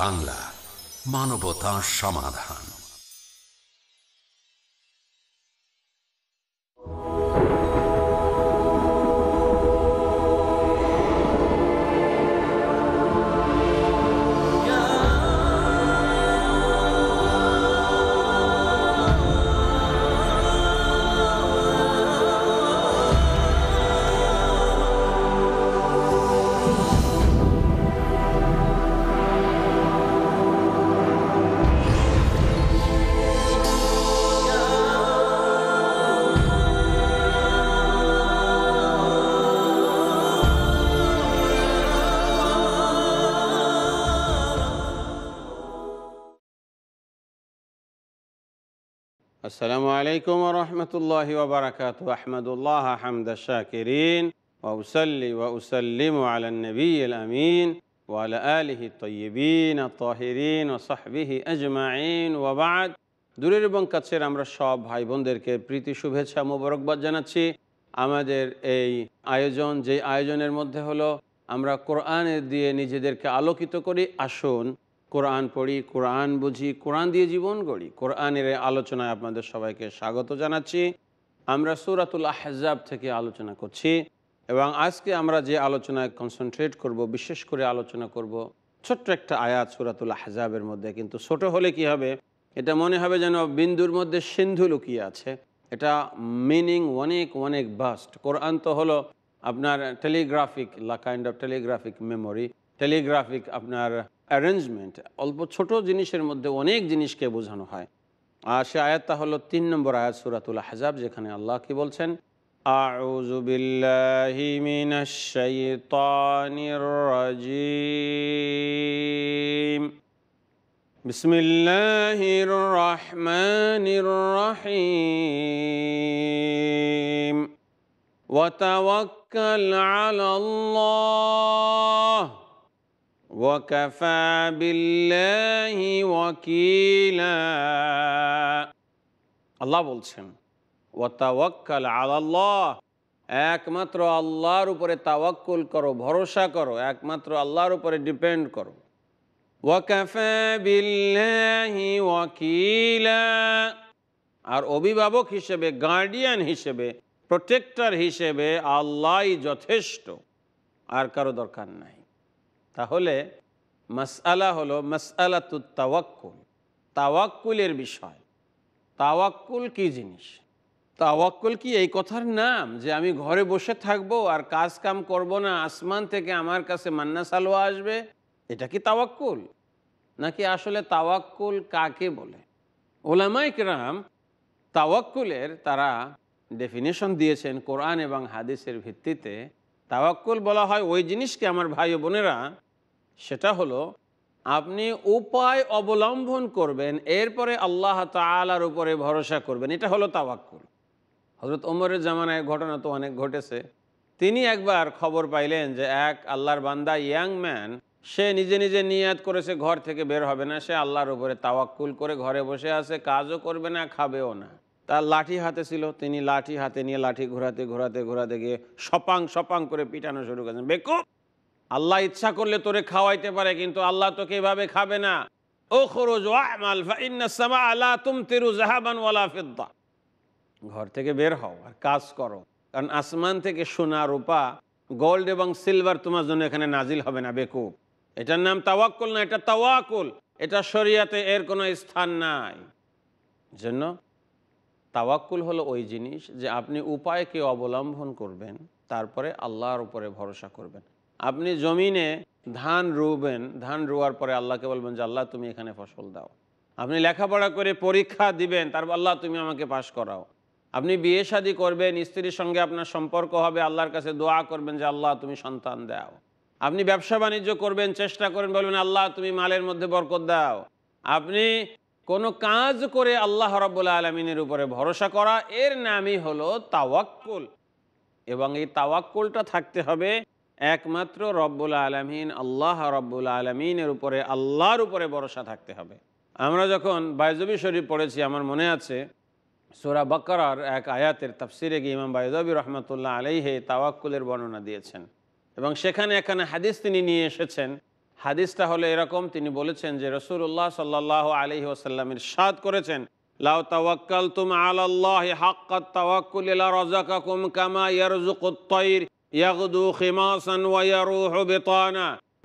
বাংলা মানবতা সমাধান আসসালামু আলাইকুম রহমতুল্লাহ ওবরাকাত আহমদুল্লাহ হামদ শাকিরিন ওসল্লি ওসলিম আলনবী আমিন ওয়াল আলহি তৈবিন তহিরিন ও সাহবিহি আজমাইন ওবাদ দূরের এবং কাছের আমরা সব ভাই বোনদেরকে প্রীতি শুভেচ্ছা মোবারকবাদ জানাচ্ছি আমাদের এই আয়োজন যে আয়োজনের মধ্যে হলো আমরা কোরআনের দিয়ে নিজেদেরকে আলোকিত করি আসুন কোরআন পড়ি কোরআন বুঝি কোরআন দিয়ে জীবন গড়ি কোরআনের আলোচনায় আপনাদের সবাইকে স্বাগত জানাচ্ছি আমরা সুরাতুল আহজাব থেকে আলোচনা করছি এবং আজকে আমরা যে আলোচনায় কনসেন্ট্রেট করব বিশেষ করে আলোচনা করব ছোট্ট একটা আয়াত সুরাতুল আহজাবের মধ্যে কিন্তু ছোট হলে কি হবে এটা মনে হবে যেন বিন্দুর মধ্যে সিন্ধু লুকিয়ে আছে এটা মিনিং অনেক অনেক বাস্ট কোরআন তো হলো আপনার টেলিগ্রাফিক লা kind of telegraphic memory telegraphic আপনার অ্যারেঞ্জমেন্ট অল্প ছোট জিনিসের মধ্যে অনেক জিনিসকে বোঝানো হয় আর সে আয়াতটা হলো তিন নম্বর আয়াত সুরাতুল হাজাব যেখানে আল্লাহ কি বলছেন أعوذ بالله من الشيطان الرجيم بسم الله الرحمن وكفى بالله وكيلا আল্লাহ বলছেন ওয়াতাওয়াক্কাল আলাল্লাহ একমাত্র আল্লাহর উপরে তাওয়াক্কুল করো ভরসা করো একমাত্র আল্লাহর উপরে ডিপেন্ড করো ওয়াকাফা বিল্লাহি ওয়াকিলা আর অভিভাবক হিসেবে গার্ডিয়ান হিসেবে প্রোটেক্টর হিসেবে আল্লাহই যথেষ্ট আর কারো দরকার নাই তাহলে মাসআলা হলো তু তাওয়াক্কুল তাওয়াক্কুলের বিষয় তাওয়াক্কুল কি জিনিস তাওয়াক্কুল কি এই কথার নাম যে আমি ঘরে বসে থাকবো আর কাজ কাম করবো না আসমান থেকে আমার কাছে মান্না সালোয়া আসবে এটা কি তাওয়াক্কুল নাকি আসলে তাওয়াক্কুল কাকে বলে ওলামাইক রাম তাওয়াক্কুলের তারা ডেফিনেশন দিয়েছেন কোরআন এবং হাদিসের ভিত্তিতে তাওয়াক্কুল বলা হয় ওই জিনিসকে আমার ভাই বোনেরা সেটা হলো আপনি উপায় অবলম্বন করবেন এরপরে আল্লাহ তালার উপরে ভরসা করবেন এটা হলো তাওয়াক্কুল হজরত ওমরের জামানায় ঘটনা তো অনেক ঘটেছে তিনি একবার খবর পাইলেন যে এক আল্লাহর বান্দা ইয়াং ম্যান সে নিজে নিজে নিয়াত করেছে ঘর থেকে বের হবে না সে আল্লাহর উপরে তাওয়াক্কুল করে ঘরে বসে আছে কাজও করবে না খাবেও না তার লাঠি হাতে ছিল তিনি লাঠি হাতে নিয়ে লাঠি ঘোরাতে ঘোরাতে ঘোরাতে গিয়ে সপাং সপাং করে পিটানো শুরু করেছেন বেকুব আল্লাহ ইচ্ছা করলে তোরে খাওয়াইতে পারে কিন্তু আল্লাহ তোকে এভাবে খাবে না ও খরচ আল্লাহ তুম তেরু জাহাবান ঘর থেকে বের হও আর কাজ করো কারণ আসমান থেকে সোনা রূপা গোল্ড এবং সিলভার তোমার জন্য এখানে নাজিল হবে না বেকুব এটার নাম তাওয়াক্কুল না এটা তাওয়াকুল এটা শরিয়াতে এর কোনো স্থান নাই জন্য তাওয়াক্কুল হলো ওই জিনিস যে আপনি উপায়কে অবলম্বন করবেন তারপরে আল্লাহর উপরে ভরসা করবেন আপনি জমিনে ধান রুবেন ধান রোয়ার পরে আল্লাহকে বলবেন যে আল্লাহ তুমি এখানে ফসল দাও আপনি লেখাপড়া করে পরীক্ষা দিবেন তারপর আল্লাহ তুমি আমাকে পাশ করাও আপনি বিয়ে শাদি করবেন স্ত্রীর সঙ্গে আপনার সম্পর্ক হবে আল্লাহর কাছে দোয়া করবেন যে আল্লাহ তুমি সন্তান দাও আপনি ব্যবসা বাণিজ্য করবেন চেষ্টা করবেন বলবেন আল্লাহ তুমি মালের মধ্যে বরকত দাও আপনি কোনো কাজ করে আল্লাহ রব্বুল্লা আলমিনের উপরে ভরসা করা এর নামই হলো তাওয়াক্কুল এবং এই তাওয়াক্কুলটা থাকতে হবে একমাত্র রব্বুল আলমিন আল্লাহ রব্বুল আলমিনের উপরে আল্লাহর উপরে ভরসা থাকতে হবে আমরা যখন বায়জবী শরীফ পড়েছি আমার মনে আছে সোরা বকরার এক আয়াতের তাফসিরে গিয়ে ইমাম বায়জবী রহমতুল্লাহ আলাইহে তাওয়াক্কুলের বর্ণনা দিয়েছেন এবং সেখানে এখানে হাদিস তিনি নিয়ে এসেছেন হাদিসটা হলো এরকম তিনি বলেছেন যে রসুল্লাহ সাল্লাহ আলহি আসাল্লামের সাদ করেছেন লাউ তাওয়াক্কাল তুম আল্লাহ হাক্কাত তাওয়াক্কুল ইলা কামা ইয়ারযুকুত তৈর ইয়াকুদু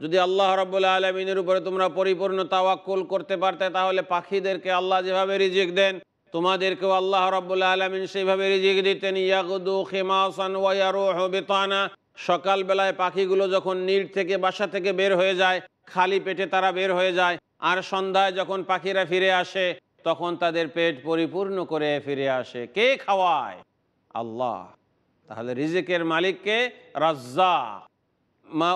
যদি আল্লাহ রব্বুল আলমিনের উপরে তোমরা পরিপূর্ণ তাওয়াক্কুল করতে পারতে তাহলে পাখিদেরকে আল্লাহ যেভাবে রিজিক দেন তোমাদেরকেও আল্লাহ রব্বুল আলমিন সেইভাবে রিজিক দিতেন ইয়াকুদু খিমাসান ওয়ারুহ বেতানা সকালবেলায় পাখিগুলো যখন নীড় থেকে বাসা থেকে বের হয়ে যায় খালি পেটে তারা বের হয়ে যায় আর সন্ধ্যায় যখন পাখিরা ফিরে আসে তখন তাদের পেট পরিপূর্ণ করে ফিরে আসে কে খাওয়ায় আল্লাহ তাহলে রিজিকের মালিককে রাজ্জা মা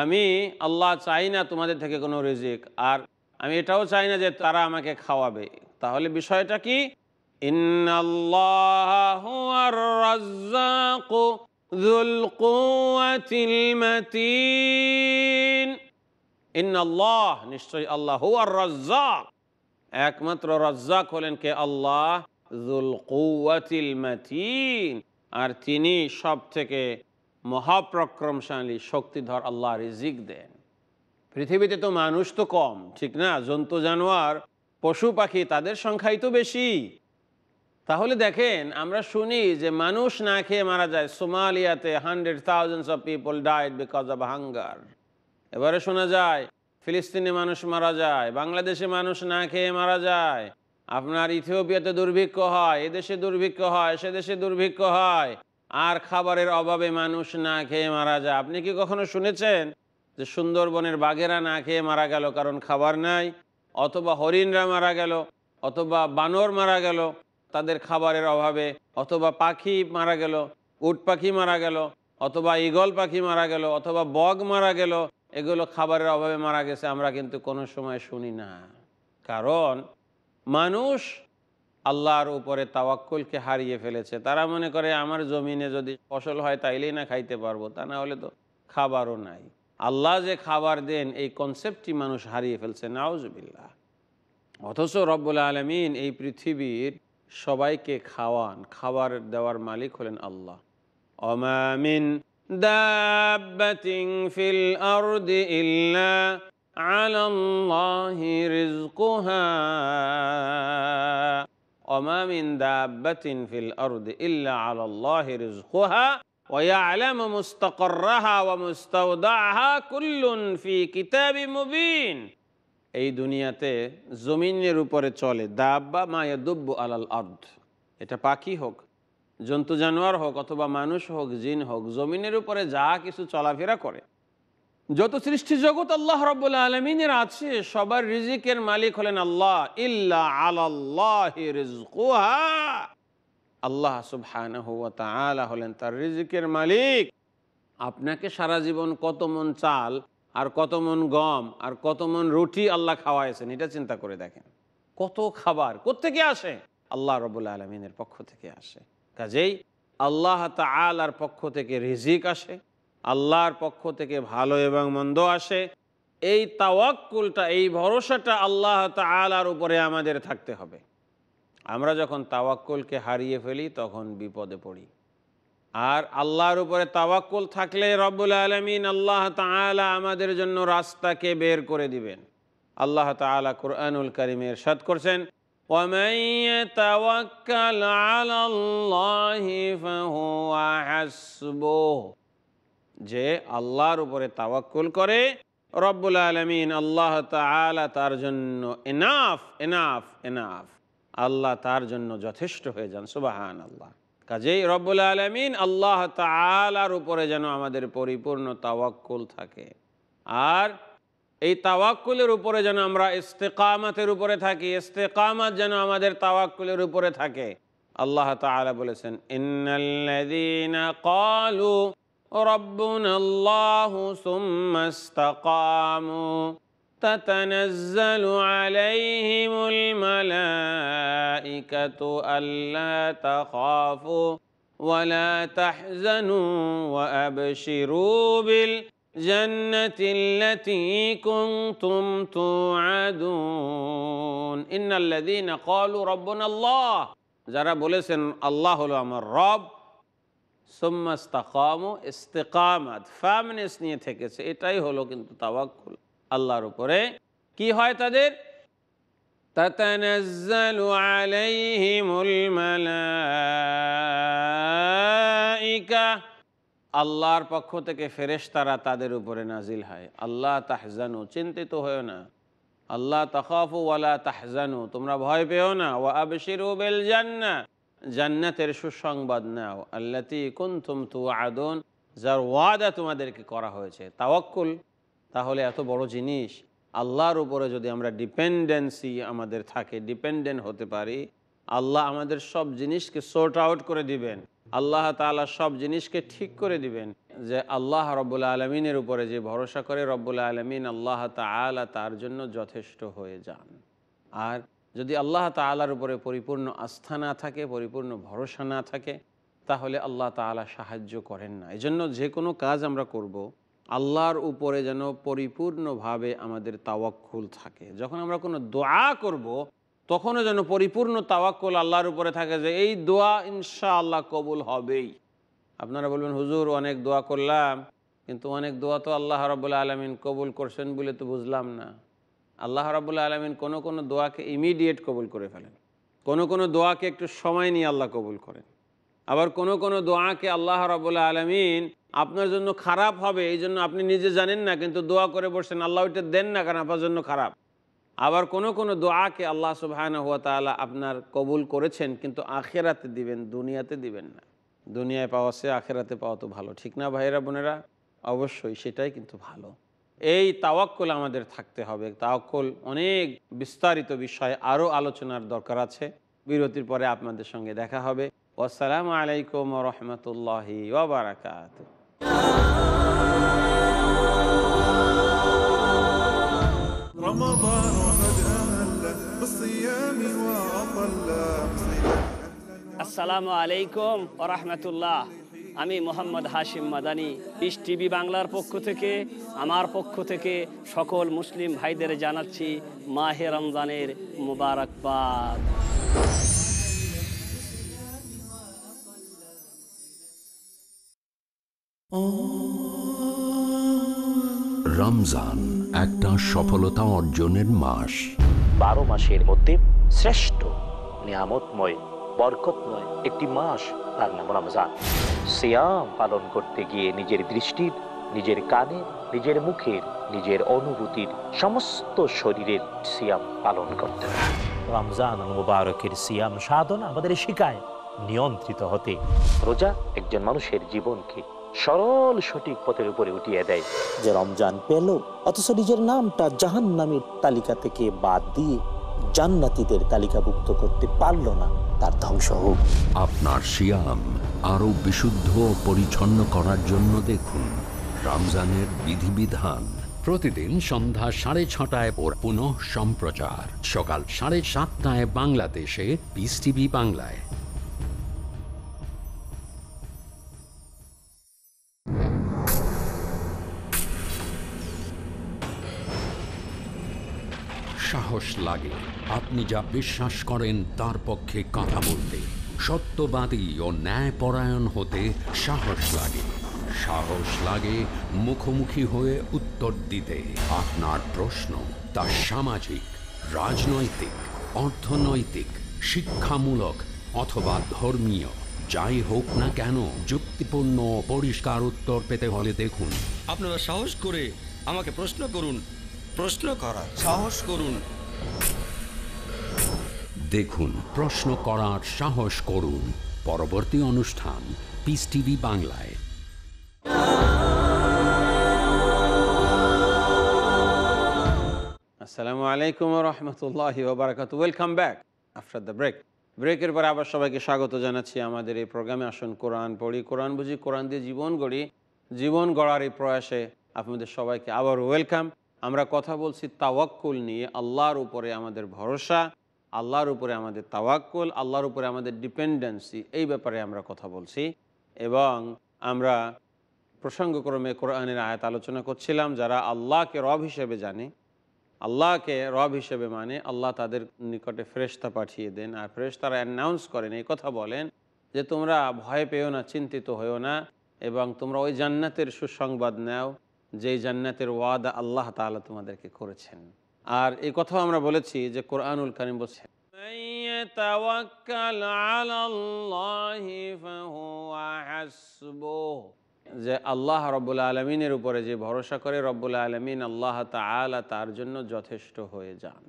আমি আল্লাহ চাই না তোমাদের থেকে কোনো রিজিক আর আমি এটাও চাই না যে তারা আমাকে খাওয়াবে তাহলে বিষয়টা কি ইন্নাল্লাহ ইন্নআল্লাহ নিশ্চয়ই আল্লাহ হুয়ার একমাত্র রজ্জাক হলেন কে আল্লাহ জুল আর তিনি সব থেকে মহাপ্রক্রমশালী শক্তিধর আল্লাহ রিজিক দেন পৃথিবীতে তো মানুষ তো কম ঠিক না জন্তু জানোয়ার পশু পাখি তাদের সংখ্যাই তো বেশি তাহলে দেখেন আমরা শুনি যে মানুষ না খেয়ে মারা যায় সোমালিয়াতে hundred thousands of people died because of hunger এবারে শোনা যায় ফিলিস্তিনে মানুষ মারা যায় বাংলাদেশে মানুষ না খেয়ে মারা যায় আপনার ইথিওপিয়াতে দুর্ভিক্ষ হয় এদেশে দুর্ভিক্ষ হয় সে দেশে দুর্ভিক্ষ হয় আর খাবারের অভাবে মানুষ না খেয়ে মারা যায় আপনি কি কখনো শুনেছেন যে সুন্দরবনের বাঘেরা না খেয়ে মারা গেল কারণ খাবার নাই অথবা হরিণরা মারা গেল অথবা বানর মারা গেল তাদের খাবারের অভাবে অথবা পাখি মারা গেল উট পাখি মারা গেল অথবা ইগল পাখি মারা গেল অথবা বগ মারা গেল এগুলো খাবারের অভাবে মারা গেছে আমরা কিন্তু কোনো সময় শুনি না কারণ মানুষ আল্লাহর উপরে তাওয়াক্কুলকে হারিয়ে ফেলেছে তারা মনে করে আমার জমিনে যদি ফসল হয় তাইলেই না খাইতে পারবো তা না হলে তো খাবারও নাই আল্লাহ যে খাবার দেন এই কনসেপ্টটি মানুষ হারিয়ে ফেলছে নাওজবিল্লা অথচ রব্বুল আলমিন এই পৃথিবীর সবাইকে খাওয়ান খাবার দেওয়ার মালিক হলেন আল্লাহ অমামিন دابة في الأرض إلا على الله رزقها وما من دابة في الأرض إلا على الله رزقها ويعلم مستقرها ومستودعها كل في كتاب مبين أي دنيا تي زمين روپر چولي دابة ما يدب على الأرض এটা পাখি হোক জন্তু জানোয়ার হোক অথবা মানুষ হোক জিন হোক জমিনের উপরে যা কিছু চলাফেরা করে যত সৃষ্টি জগৎ আল্লাহ রব্বুল আলমিনের আছে সবার রিজিকের মালিক হলেন আল্লাহ ইল্লা আল্লাহ আল্লাহ সুবহান হলেন তার রিজিকের মালিক আপনাকে সারা জীবন কত মন চাল আর কত মন গম আর কত মন রুটি আল্লাহ খাওয়াইছেন এটা চিন্তা করে দেখেন কত খাবার কোথেকে আসে আল্লাহ রবুল্লা আলমিনের পক্ষ থেকে আসে কাজেই আল্লাহ তালার পক্ষ থেকে রিজিক আসে আল্লাহর পক্ষ থেকে ভালো এবং মন্দ আসে এই তাওয়াক্কুলটা এই ভরসাটা আল্লাহ তালার উপরে আমাদের থাকতে হবে আমরা যখন তাওয়াক্কুলকে হারিয়ে ফেলি তখন বিপদে পড়ি আর আল্লাহর উপরে তাওয়াক্কুল থাকলে রব্বুল আলমিন আল্লাহ তালা আমাদের জন্য রাস্তাকে বের করে দিবেন আল্লাহ তালা কুরআনুল করিমের সৎ করছেন ومن يتوكل على الله فهو حسبه যে আল্লাহর উপরে তাওয়াক্কুল করে রব্বুল আলমিন আল্লাহ তালা তার জন্য এনাফ এনাফ এনাফ আল্লাহ তার জন্য যথেষ্ট হয়ে যান সুবাহান আল্লাহ কাজেই রব্বুল আলমিন আল্লাহ তালার উপরে যেন আমাদের পরিপূর্ণ তাওয়াক্কুল থাকে আর এই তাওয়াক্কুলের উপরে যেন আমরা ইস্তিকামাতের উপরে থাকি ইস্তিকামাত যেন আমাদের তাওয়াক্কুলের উপরে থাকে আল্লাহ তাআলা বলেছেন ইন্নাল্লাযীনা ক্বালু ربنا الله ثم استقاموا تتنزل عليهم الملائكة ألا تخافوا ولا تحزنوا وأبشروا بال جنة التي كنتم توعدون إن الذين قالوا ربنا الله যারা বলেছেন আল্লাহ হলো আমার রব সোম্মাস্তাকামু ইস্তেকামাত ফ্যামিনেস নিয়ে থেকেছে এটাই হলো কিন্তু তাওয়াক্কুল আল্লাহর উপরে কি হয় তাদের تتنزل عليهم الملائكه আল্লাহর পক্ষ থেকে ফেরেশতারা তাদের উপরে নাজিল হয় আল্লাহ তাহজানু চিন্তিত হয়েও না আল্লাহ তখাফু ওয়ালা তাহজানু তোমরা ভয় পেও না ও আবশিরু বেল জান্না জান্নাতের সুসংবাদ নাও আল্লাতি তুম তু আদন যার ওয়াদা তোমাদেরকে করা হয়েছে তাওয়াক্কুল তাহলে এত বড় জিনিস আল্লাহর উপরে যদি আমরা ডিপেন্ডেন্সি আমাদের থাকে ডিপেন্ডেন্ট হতে পারি আল্লাহ আমাদের সব জিনিসকে সর্ট আউট করে দিবেন আল্লাহ তালা সব জিনিসকে ঠিক করে দিবেন যে আল্লাহ রব্বুল আলমিনের উপরে যে ভরসা করে রব্বুল আলমিন আল্লাহ তালা তার জন্য যথেষ্ট হয়ে যান আর যদি আল্লাহ তালার উপরে পরিপূর্ণ আস্থা না থাকে পরিপূর্ণ ভরসা না থাকে তাহলে আল্লাহ তালা সাহায্য করেন না এজন্য যে কোনো কাজ আমরা করব। আল্লাহর উপরে যেন পরিপূর্ণভাবে আমাদের তাওয়াক্ষুল থাকে যখন আমরা কোনো দোয়া করব তখনও যেন পরিপূর্ণ তাওয়াক্কল আল্লাহর উপরে থাকে যে এই দোয়া ইনশা আল্লাহ কবুল হবেই আপনারা বলবেন হুজুর অনেক দোয়া করলাম কিন্তু অনেক দোয়া তো আল্লাহ রবুল্লা আলমিন কবুল করছেন বলে তো বুঝলাম না আল্লাহ রবুল্লা আলমিন কোনো কোনো দোয়াকে ইমিডিয়েট কবুল করে ফেলেন কোনো কোনো দোয়াকে একটু সময় নিয়ে আল্লাহ কবুল করেন আবার কোনো কোনো দোয়াকে আল্লাহ রবুল্লা আলমিন আপনার জন্য খারাপ হবে এই জন্য আপনি নিজে জানেন না কিন্তু দোয়া করে বসেন আল্লাহ ওইটা দেন না কারণ আপনার জন্য খারাপ আবার কোন কোনো দোয়াকে আল্লাহ সুবাহান হুয়া তালা আপনার কবুল করেছেন কিন্তু আখেরাতে দিবেন দুনিয়াতে দিবেন না দুনিয়ায় পাওয়া সে আখেরাতে পাওয়া তো ভালো ঠিক না ভাইরা বোনেরা অবশ্যই সেটাই কিন্তু ভালো এই তাওয়াক্কল আমাদের থাকতে হবে তাওয়াক্কল অনেক বিস্তারিত বিষয়ে আরও আলোচনার দরকার আছে বিরতির পরে আপনাদের সঙ্গে দেখা হবে আসসালামু আলাইকুম রহমতুল্লাহ ওবরাকাত رمضان আসসালামু আলাইকুম রহমতুল্লাহ আমি মোহাম্মদ হাশিম মাদানি ইস টিভি বাংলার পক্ষ থেকে আমার পক্ষ থেকে সকল মুসলিম ভাইদের জানাচ্ছি মাহে রমজানের মুবারকবাদ রমজান একটা সফলতা অর্জনের মাস বারো মাসের মধ্যে শ্রেষ্ঠ নিয়ামতময় নয় একটি মাস তার নাম রমজান সিয়াম পালন করতে গিয়ে নিজের দৃষ্টির নিজের কানে নিজের মুখের নিজের অনুভূতির সমস্ত শরীরের সিয়াম পালন করতে রমজান মুবারকের সিয়াম সাধনা আমাদের শিকায় নিয়ন্ত্রিত হতে রোজা একজন মানুষের জীবনকে সরল সঠিক পথের উপরে উঠিয়ে দেয় যে রমজান পেল অথচ নিজের নামটা জাহান নামের তালিকা থেকে বাদ দিয়ে জান্নাতীদের তালিকাভুক্ত করতে পারল না তার ধ্বংস হোক আপনার সিয়াম আরও বিশুদ্ধ পরিচ্ছন্ন করার জন্য দেখুন রমজানের বিধিবিধান প্রতিদিন সন্ধ্যা সাড়ে ছটায় ওর পুনঃ সম্প্রচার সকাল সাড়ে সাতটায় বাংলাদেশে বিস টিভি বাংলায় সাহস লাগে আপনি যা বিশ্বাস করেন তার পক্ষে কথা বলতে সত্যবাদী ও ন্যায়পরায়ণ হতে সাহস লাগে সাহস লাগে মুখোমুখি হয়ে উত্তর দিতে আপনার প্রশ্ন তা সামাজিক রাজনৈতিক অর্থনৈতিক শিক্ষামূলক অথবা ধর্মীয় যাই হোক না কেন যুক্তিপূর্ণ পরিষ্কার উত্তর পেতে হলে দেখুন আপনারা সাহস করে আমাকে প্রশ্ন করুন প্রশ্ন করা সাহস করুন দেখুন প্রশ্ন করার সাহস করুন পরবর্তী অনুষ্ঠান পিস টিভি বাংলায় আসসালামু আলাইকুম রহমতুল্লাহ ওবরাকাত welcome back after the break ব্রেকের পরে আবার সবাইকে স্বাগত জানাচ্ছি আমাদের এই প্রোগ্রামে আসুন কোরআন পড়ি কোরআন বুঝি কোরআন দিয়ে জীবন গড়ি জীবন গড়ার এই প্রয়াসে আপনাদের সবাইকে আবার ওয়েলকাম আমরা কথা বলছি তাওয়াক্কুল নিয়ে আল্লাহর উপরে আমাদের ভরসা আল্লাহর উপরে আমাদের তাওয়াক্কুল আল্লাহর উপরে আমাদের ডিপেন্ডেন্সি এই ব্যাপারে আমরা কথা বলছি এবং আমরা প্রসঙ্গক্রমে কোরআনের আয়াত আলোচনা করছিলাম যারা আল্লাহকে রব হিসেবে জানে আল্লাহকে রব হিসেবে মানে আল্লাহ তাদের নিকটে ফেরেস্তা পাঠিয়ে দেন আর তারা অ্যানাউন্স করেন এই কথা বলেন যে তোমরা ভয় পেও না চিন্তিত হয়েও না এবং তোমরা ওই জান্নাতের সুসংবাদ নাও যে জান্নাতের ওয়াদা আল্লাহ তালা তোমাদেরকে করেছেন আর এই কথাও আমরা বলেছি যে কোরআনুল কারিম বলছেন যে আল্লাহ রব্বুল আলমিনের উপরে যে ভরসা করে রব্বুল আলমিন আল্লাহ তালা তার জন্য যথেষ্ট হয়ে যান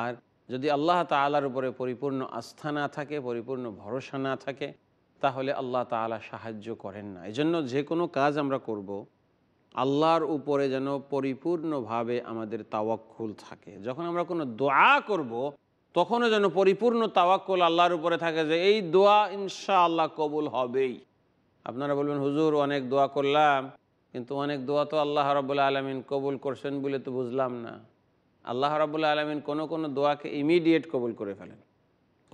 আর যদি আল্লাহ তালার উপরে পরিপূর্ণ আস্থা না থাকে পরিপূর্ণ ভরসা না থাকে তাহলে আল্লাহ তালা সাহায্য করেন না এজন্য যে কোনো কাজ আমরা করব। আল্লাহর উপরে যেন পরিপূর্ণভাবে আমাদের তাওয়াক্কুল থাকে যখন আমরা কোনো দোয়া করব। তখনও যেন পরিপূর্ণ তাওয়াক্কুল আল্লাহর উপরে থাকে যে এই দোয়া ইনশা আল্লাহ কবুল হবেই আপনারা বলবেন হুজুর অনেক দোয়া করলাম কিন্তু অনেক দোয়া তো আল্লাহ রাবুল্লাহ আলমিন কবুল করছেন বলে তো বুঝলাম না আল্লাহ রাবুল্লাহ আলমিন কোনো কোনো দোয়াকে ইমিডিয়েট কবুল করে ফেলেন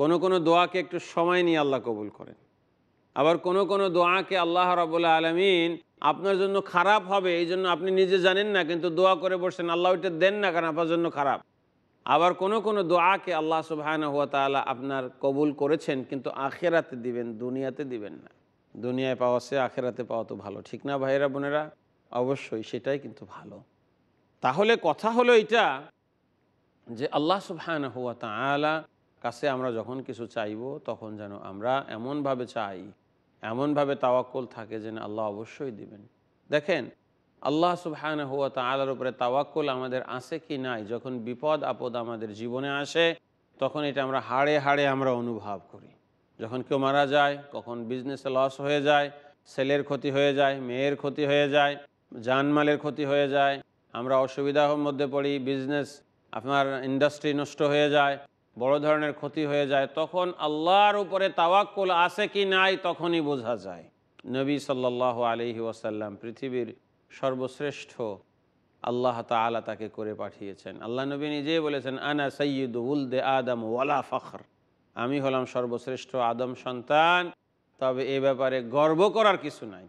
কোনো কোনো দোয়াকে একটু সময় নিয়ে আল্লাহ কবুল করেন আবার কোনো কোনো দোয়াকে আল্লাহ রাবুল্লাহ আলমিন আপনার জন্য খারাপ হবে এই জন্য আপনি নিজে জানেন না কিন্তু দোয়া করে বসেন আল্লাহ ওইটা দেন না কারণ আপনার জন্য খারাপ আবার কোনো কোনো দোয়াকে আল্লাহ সুবাহানা হুয়া তালা আপনার কবুল করেছেন কিন্তু আখেরাতে দিবেন দুনিয়াতে দিবেন না দুনিয়ায় পাওয়া সে আখেরাতে পাওয়া তো ভালো ঠিক না ভাইয়েরা বোনেরা অবশ্যই সেটাই কিন্তু ভালো তাহলে কথা হলো এটা যে আল্লাহ সুবহানা হুয়া তালা কাছে আমরা যখন কিছু চাইব তখন যেন আমরা এমনভাবে চাই এমনভাবে তাওয়াক্কল থাকে যেন আল্লাহ অবশ্যই দিবেন দেখেন আল্লাহ সুবহান হুয়া তালার উপরে তাওয়াক্কল আমাদের আসে কি নাই যখন বিপদ আপদ আমাদের জীবনে আসে তখন এটা আমরা হাড়ে হাড়ে আমরা অনুভব করি যখন কেউ মারা যায় কখন বিজনেসে লস হয়ে যায় ছেলের ক্ষতি হয়ে যায় মেয়ের ক্ষতি হয়ে যায় জানমালের ক্ষতি হয়ে যায় আমরা অসুবিধার মধ্যে পড়ি বিজনেস আপনার ইন্ডাস্ট্রি নষ্ট হয়ে যায় বড় ধরনের ক্ষতি হয়ে যায় তখন আল্লাহর উপরে তাওয়াক্কুল আছে কি নাই তখনই বোঝা যায় নবী সাল্লাহ আলহি ওয়াসাল্লাম পৃথিবীর সর্বশ্রেষ্ঠ আল্লাহ তালা তাকে করে পাঠিয়েছেন আল্লাহ নবী নিজেই বলেছেন আনা সৈয়দ উল দে আদম ওয়ালা ফখর আমি হলাম সর্বশ্রেষ্ঠ আদম সন্তান তবে এ ব্যাপারে গর্ব করার কিছু নাই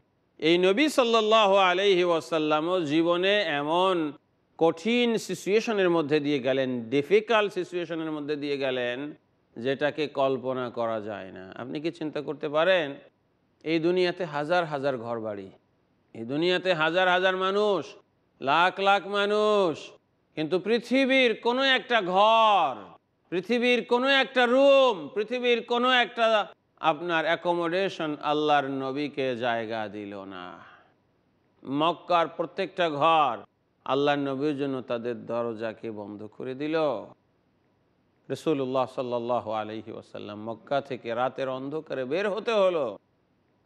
এই নবী সাল্লাহ আলহি ওয়াসাল্লামও জীবনে এমন কঠিন সিচুয়েশনের মধ্যে দিয়ে গেলেন ডিফিকাল্ট সিচুয়েশনের মধ্যে দিয়ে গেলেন যেটাকে কল্পনা করা যায় না আপনি কি চিন্তা করতে পারেন এই দুনিয়াতে হাজার হাজার ঘর বাড়ি এই দুনিয়াতে হাজার হাজার মানুষ লাখ লাখ মানুষ কিন্তু পৃথিবীর কোনো একটা ঘর পৃথিবীর কোনো একটা রুম পৃথিবীর কোনো একটা আপনার অ্যাকোমোডেশন আল্লাহর নবীকে জায়গা দিল না মক্কার প্রত্যেকটা ঘর আল্লাহ নবীর জন্য তাদের দরজাকে বন্ধ করে দিল রসুল্লাহ সাল্লাহ আলহি আসাল্লাম মক্কা থেকে রাতের অন্ধকারে বের হতে হলো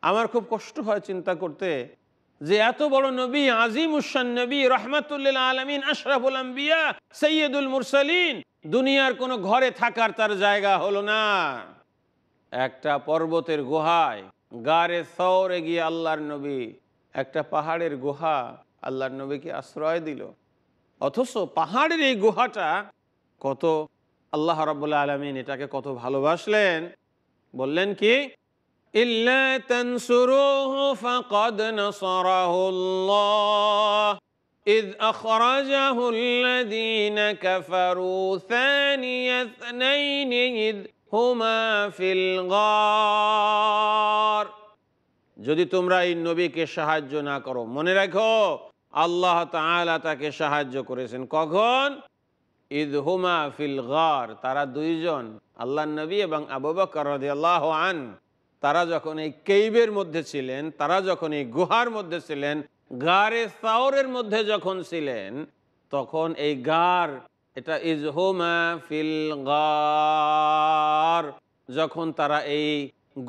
আমার খুব কষ্ট হয় চিন্তা করতে যে এত বড় নবী আজিম উসান নবী রহমাতুল্লাহ আলমিন আশরাফুল আম্বিয়া সৈয়দুল মুরসালিন দুনিয়ার কোনো ঘরে থাকার তার জায়গা হলো না একটা পর্বতের গুহায় গারে সৌরে গিয়ে আল্লাহর নবী একটা পাহাড়ের গুহা আল্লাহর নবীকে আশ্রয় দিল অথচ পাহাড়ের এই গুহাটা কত আল্লাহ রব্বুল্লা আলমিন এটাকে কত ভালোবাসলেন বললেন কি إذ أخرجه الذين كفروا ثاني اثنين إذ হুমা ফিল যদি তোমরা এই নবীকে সাহায্য না করো মনে রাখো আল্লাহ তালা তাকে সাহায্য করেছেন কখন ইদ হুমা ফিল গর তারা দুইজন আল্লাহ নবী এবং আবু বকর আল্লাহ আন তারা যখন এই কেইবের মধ্যে ছিলেন তারা যখন এই গুহার মধ্যে ছিলেন গারে সাউরের মধ্যে যখন ছিলেন তখন এই গার এটা হোমা ফিল গার যখন তারা এই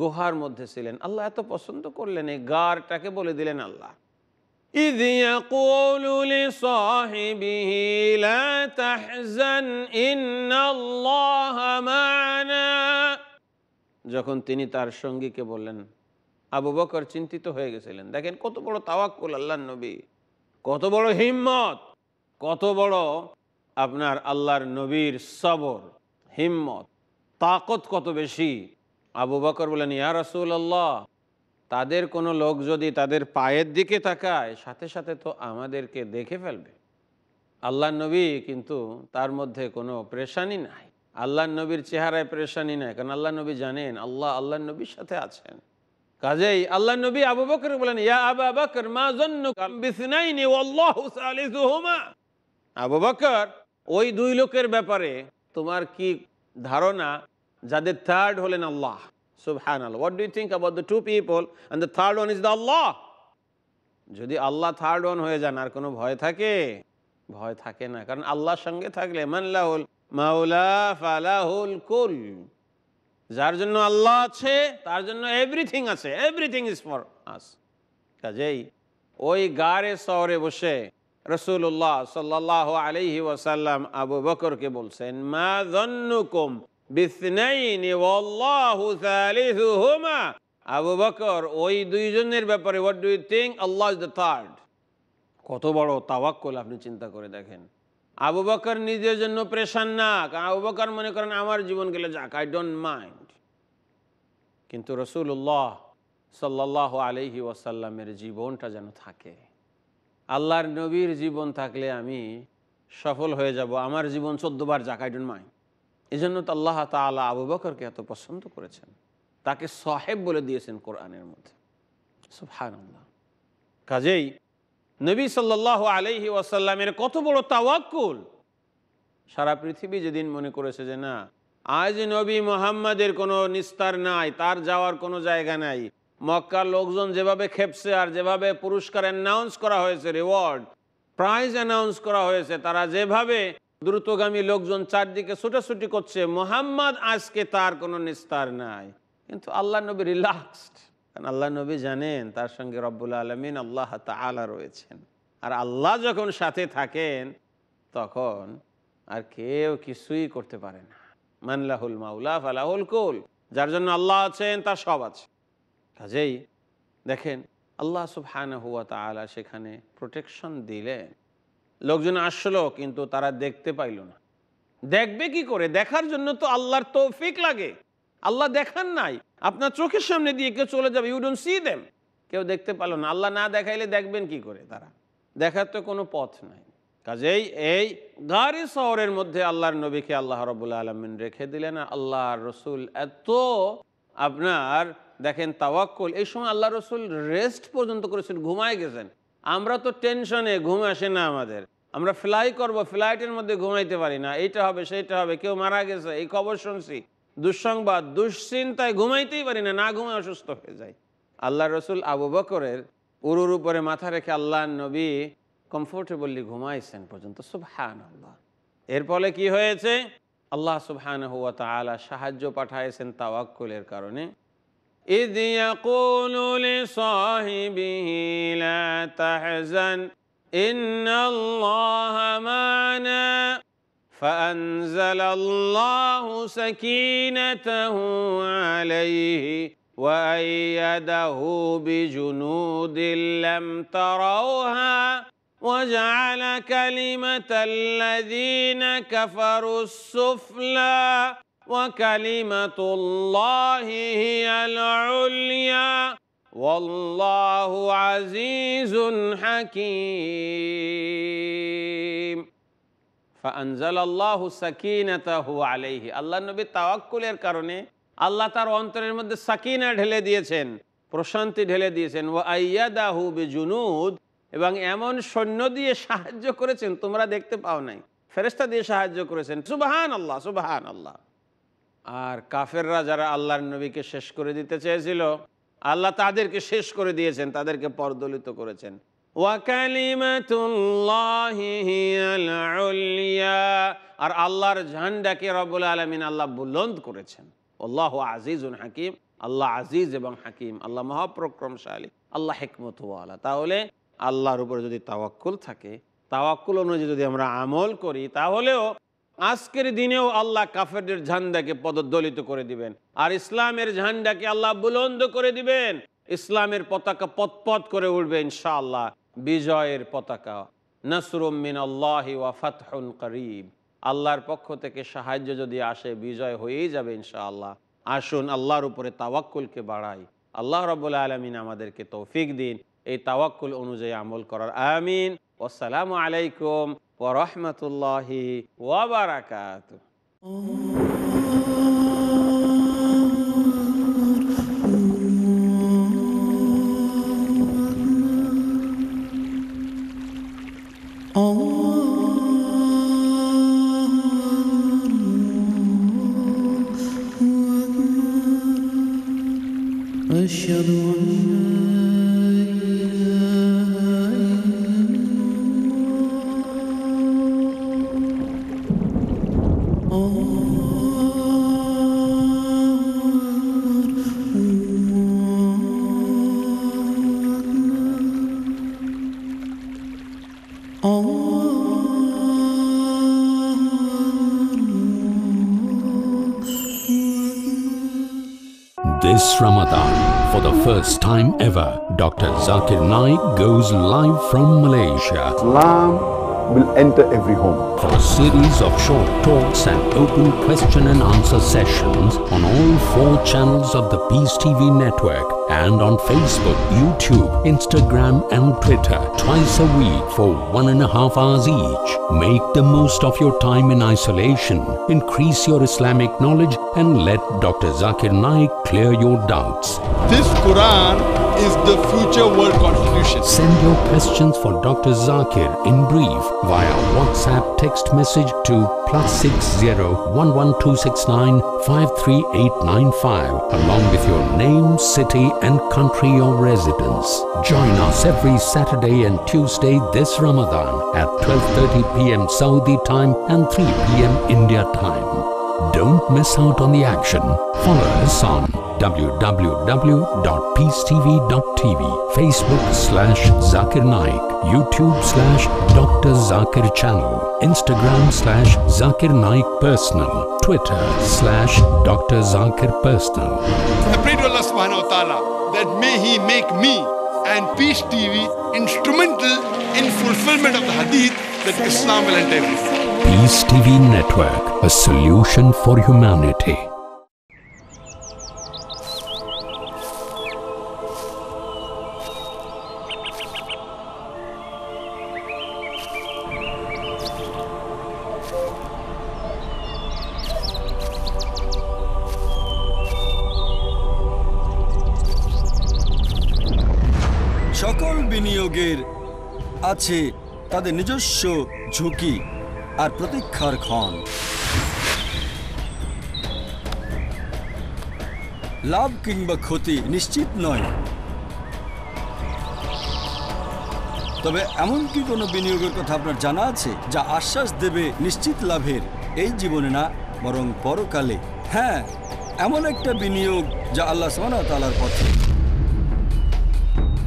গুহার মধ্যে ছিলেন আল্লাহ এত পছন্দ করলেন এই গারটাকে বলে দিলেন আল্লাহ إذ يقول لصاحبه لا تحزن إن الله معنا যখন তিনি তার সঙ্গীকে বললেন আবু বকর চিন্তিত হয়ে গেছিলেন দেখেন কত বড় তাওয়াক্কুল আল্লাহ নবী কত বড় হিম্মত কত বড় আপনার আল্লাহর নবীর সবর হিম্মত তাকত কত বেশি আবু বকর বলেন ইয়া রসুল আল্লাহ তাদের কোনো লোক যদি তাদের পায়ের দিকে তাকায় সাথে সাথে তো আমাদেরকে দেখে ফেলবে আল্লাহ নবী কিন্তু তার মধ্যে কোনো প্রেশানি নাই আল্লাহ নবীর চেহারায় প্রেশানি নাই কারণ আল্লাহ নবী জানেন আল্লাহ আল্লাহ নবীর সাথে আছেন কাজেই আল্লাহ নবী আবু বকর বলেন ইয়া আবু বকর ওই দুই লোকের ব্যাপারে তোমার কি ধারণা যাদের থার্ড হলেন আল্লাহ Subhanallah. What do you think about two people people? And the third one is the যদি আল্লাহ থার্ড ওয়ান হয়ে যান আর কোনো ভয় থাকে ভয় থাকে না কারণ আল্লাহর সঙ্গে থাকলে মানলাহুল মাউলা ফালাহুল কুল যার জন্য আল্লাহ আছে তার জন্য এভরিথিং আছে এভরিথিং ইজ ফর আস কাজেই ওই গারে শহরে বসে রসুল্লাহ সাল্লাহ আলহি ওয়াসাল্লাম আবু বকরকে বলছেন মা জন্নুকুম আবু বকর ওই দুইজনের ব্যাপারে হোয়াট ডু ইউ থিঙ্ক আল্লাহ ইজ দ্য থার্ড কত বড় তাওয়াক্কল আপনি চিন্তা করে দেখেন আবু বকর নিজের জন্য প্রেশান না আবু বকর মনে করেন আমার জীবন গেলে যাক আই ডোন্ট মাইন্ড কিন্তু রসুল্লাহ সাল্লাহ আলহি ওয়াসাল্লামের জীবনটা যেন থাকে আল্লাহর নবীর জীবন থাকলে আমি সফল হয়ে যাব আমার জীবন চোদ্দবার যাক আই ডোন্ট মাইন্ড এজন্য তো আল্লাহ তালা আবু বকরকে এত পছন্দ করেছেন তাকে সাহেব বলে দিয়েছেন কোরআনের মধ্যে কাজেই নবী সাল্ল আলহি ওয়াসাল্লামের কত বড় তাওয়াক্কুল সারা পৃথিবী যেদিন মনে করেছে যে না আজ নবী মোহাম্মদের কোনো নিস্তার নাই তার যাওয়ার কোনো জায়গা নাই মক্কার লোকজন যেভাবে খেপছে আর যেভাবে পুরস্কার অ্যানাউন্স করা হয়েছে রিওয়ার্ড প্রাইজ অ্যানাউন্স করা হয়েছে তারা যেভাবে দ্রুতগামী লোকজন চারদিকে ছুটাছুটি করছে মোহাম্মদ আজকে তার কোনো নিস্তার নাই কিন্তু আল্লাহ নবী রিল্যাক্সড কারণ আল্লাহ নবী জানেন তার সঙ্গে রব্বুল আলমিন আল্লাহ তালা রয়েছেন আর আল্লাহ যখন সাথে থাকেন তখন আর কেউ কিছুই করতে পারে না মানলাহুল মাউলা ফালাহুল কুল যার জন্য আল্লাহ আছেন তার সব আছে কাজেই দেখেন আল্লাহ সুবহান হুয়া তালা সেখানে প্রোটেকশন দিলেন লোকজন আসলো কিন্তু তারা দেখতে পাইল না দেখবে কি করে দেখার জন্য তো আল্লাহর তৌফিক লাগে আল্লাহ দেখান নাই আপনার চোখের সামনে দিয়ে কেউ চলে যাবে ইউ ডোন্ট সি দেম কেউ দেখতে পারলো না আল্লাহ না দেখাইলে দেখবেন কি করে তারা দেখার তো কোনো পথ নাই কাজেই এই গাড়ি শহরের মধ্যে আল্লাহর নবীকে আল্লাহ রবুল্লা আলমিন রেখে দিলেন আল্লাহ রসুল এত আপনার দেখেন তাওয়াক্কল এই সময় আল্লাহ রসুল রেস্ট পর্যন্ত করেছেন ঘুমায় গেছেন আমরা তো টেনশনে ঘুম আসে না আমাদের আমরা ফ্লাই করব ফ্লাইটের মধ্যে ঘুমাইতে পারি না এইটা হবে সেইটা হবে কেউ মারা গেছে এই খবর শুনছি দুঃসংবাদ দুশ্চিন্তায় ঘুমাইতেই পারি না না ঘুমে অসুস্থ হয়ে যায় আল্লাহ রসুল আবু বকরের উরুর উপরে মাথা রেখে আল্লাহ নবী কমফোর্টেবলি ঘুমাইছেন পর্যন্ত সুবহান আল্লাহ এর ফলে কি হয়েছে আল্লাহ সুবহান হুয়া তালা সাহায্য পাঠাইছেন তাওয়াক্কুলের কারণে إذ يقول لصاحبه لا تحزن إن الله معنا فأنزل الله سكينته عليه وأيده بجنود لم تروها وجعل كلمة الذين كفروا السفلى আল্লাহ নবী তাওয়াক্কুলের কারণে আল্লাহ তার অন্তরের মধ্যে সাকিনা ঢেলে দিয়েছেন প্রশান্তি ঢেলে দিয়েছেন ও আইয়াদাহু বেজুনুদ এবং এমন সৈন্য দিয়ে সাহায্য করেছেন তোমরা দেখতে পাও নাই ফেরেস্তা দিয়ে সাহায্য করেছেন সুবাহান আল্লাহ সুবাহান আল্লাহ আর কাফেররা যারা আল্লাহর নবীকে শেষ করে দিতে চেয়েছিল আল্লাহ তাদেরকে শেষ করে দিয়েছেন তাদেরকে পরদলিত করেছেন আর আল্লাহর ঝান্ডাকে রবুল আলমিন আল্লাহ বুলন্দ করেছেন আল্লাহ আজিজুন হাকিম আল্লাহ আজিজ এবং হাকিম আল্লাহ মহাপ্রক্রমশালী আল্লাহ হেকমতওয়ালা তাহলে আল্লাহর উপরে যদি তাওয়াক্কুল থাকে তাওয়াক্কুল অনুযায়ী যদি আমরা আমল করি তাহলেও আজকের দিনেও আল্লাহ কাফেরদের ঝান্ডাকে পদদলিত করে দিবেন আর ইসলামের ঝান্ডাকে আল্লাহ বুলন্দ করে দিবেন ইসলামের পতাকা পতপত করে উঠবে ইনশাআল্লাহ বিজয়ের পতাকা নসরুমিন আল্লাহ ওয়াফাতহুন করিব আল্লাহর পক্ষ থেকে সাহায্য যদি আসে বিজয় হয়েই যাবে ইনশাআল্লাহ আসুন আল্লাহর উপরে তাওয়াক্কুলকে বাড়াই আল্লাহ রবুল্লা আলমিন আমাদেরকে তৌফিক দিন এই তাওয়াক্কুল অনুযায়ী আমল করার আমিন আসসালামু আলাইকুম ورحمه الله وبركاته This Ramadan, for the first time ever, Dr. Zakir Naik goes live from Malaysia. Islam will enter every home. For a series of short talks and open question and answer sessions on all four channels of the Peace TV network and on Facebook, YouTube, Instagram and Twitter twice a week for one and a half hours each. Make the most of your time in isolation, increase your Islamic knowledge and let Dr. Zakir Naik clear your doubts. This Quran is the future world constitution? Send your questions for Dr. Zakir in brief via WhatsApp text message to plus plus six zero one one two six nine five three eight nine five, along with your name, city and country of residence. Join us every Saturday and Tuesday this Ramadan at 12.30 p.m. Saudi time and 3 p.m. India time. Don't miss out on the action. Follow us on www.peacetv.tv, Facebook slash Zakir Naik, YouTube slash Dr. Zakir Channel, Instagram slash Zakir Naik Personal, Twitter slash Dr. Zakir Personal. I pray to Allah subhanahu wa ta'ala that may He make me and Peace TV instrumental in fulfillment of the hadith that Islam will endeavor. Peace TV Network, a solution for humanity. সকল বিনিয়োগের আছে তাদের নিজস্ব ঝুঁকি আর প্রতীক্ষার ক্ষণ লাভ কিংবা ক্ষতি নিশ্চিত নয় তবে এমন কি কোনো বিনিয়োগের কথা আপনার জানা আছে যা আশ্বাস দেবে নিশ্চিত লাভের এই জীবনে না বরং পরকালে হ্যাঁ এমন একটা বিনিয়োগ যা আল্লাহ সোহানাতালার পথে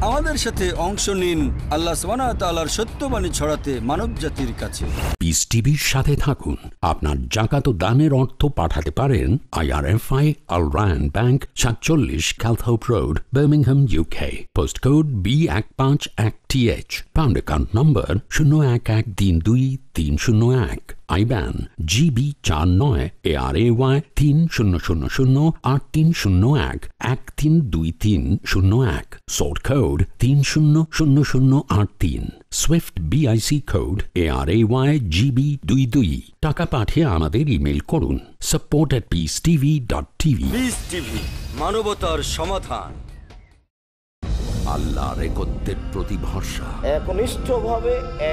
আমাদের সাথে অংশ নিন আল্লাহ সোহানাতালার সত্যবাণী ছড়াতে মানব জাতির কাছে পিস টিভির সাথে থাকুন আপনার জাকাত দানের অর্থ পাঠাতে পারেন আইআরএফআই আল রায়ন ব্যাংক সাতচল্লিশ Calthorpe road Birmingham UK post code B এক পাঁচ এক T H pound account number শূন্য এক এক তিন দুই তিন শূন্য এক আই আইব্যান জিবি চার নয় এ আর এ ওয়াই তিন শূন্য শূন্য শূন্য আট তিন শূন্য এক এক তিন দুই তিন শূন্য এক সোড কোড তিন শূন্য শূন্য শূন্য আট তিন SWIFT BIC code A R A Y GB দুই দুই টাকা পাঠিয়ে আমাদের ইমেল করুন support at peace TV dot TV মানবতার সমাধান আল্লাহর একত্রের প্রতি ভরসা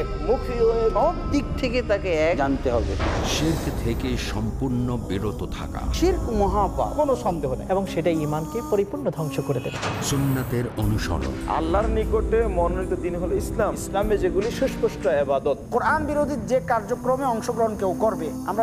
একমুখী হয়ে সব দিক থেকে তাকে জানতে হবে শির্ক থেকে সম্পূর্ণ বিরত থাকা শির্ক মহাপা কোনো সন্দেহ নেই এবং ইমানকে পরিপূর্ণ ধ্বংস করে দেবে সুন্নাতের অনুসরণ আল্লাহর নিকটে মনোনীত দিন হলো ইসলাম ইসলামে যেগুলি সুস্পষ্ট আবাদত কোরআন বিরোধী যে কার্যক্রমে অংশগ্রহণ কেউ করবে আমরা